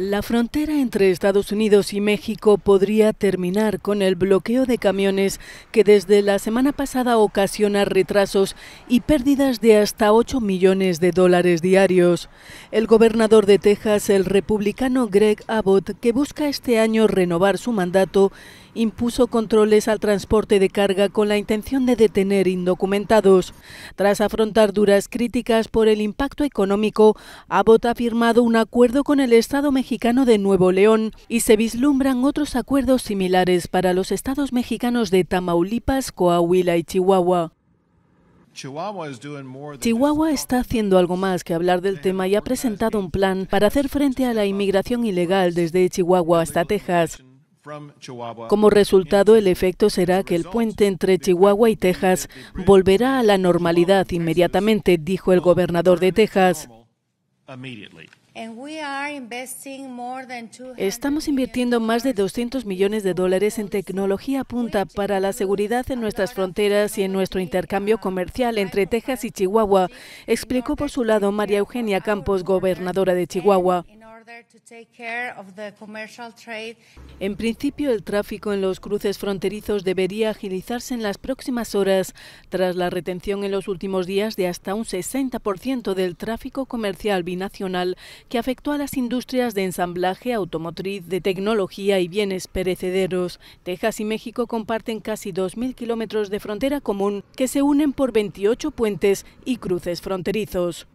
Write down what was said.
La frontera entre Estados Unidos y México podría terminar con el bloqueo de camiones que desde la semana pasada ocasiona retrasos y pérdidas de hasta 8 millones de dólares diarios. El gobernador de Texas, el republicano Greg Abbott, que busca este año renovar su mandato, impuso controles al transporte de carga con la intención de detener indocumentados. Tras afrontar duras críticas por el impacto económico, Abbott ha firmado un acuerdo con el Estado mexicano de Nuevo León y se vislumbran otros acuerdos similares para los estados mexicanos de Tamaulipas, Coahuila y Chihuahua. Chihuahua está haciendo algo más que hablar del tema y ha presentado un plan para hacer frente a la inmigración ilegal desde Chihuahua hasta Texas. Como resultado, el efecto será que el puente entre Chihuahua y Texas volverá a la normalidad inmediatamente, dijo el gobernador de Texas. Estamos invirtiendo más de 200 millones de dólares en tecnología punta para la seguridad en nuestras fronteras y en nuestro intercambio comercial entre Texas y Chihuahua, explicó por su lado María Eugenia Campos, gobernadora de Chihuahua. En principio, el tráfico en los cruces fronterizos debería agilizarse en las próximas horas, tras la retención en los últimos días de hasta un 60% del tráfico comercial binacional que afectó a las industrias de ensamblaje, automotriz, de tecnología y bienes perecederos. Texas y México comparten casi 2.000 kilómetros de frontera común que se unen por 28 puentes y cruces fronterizos.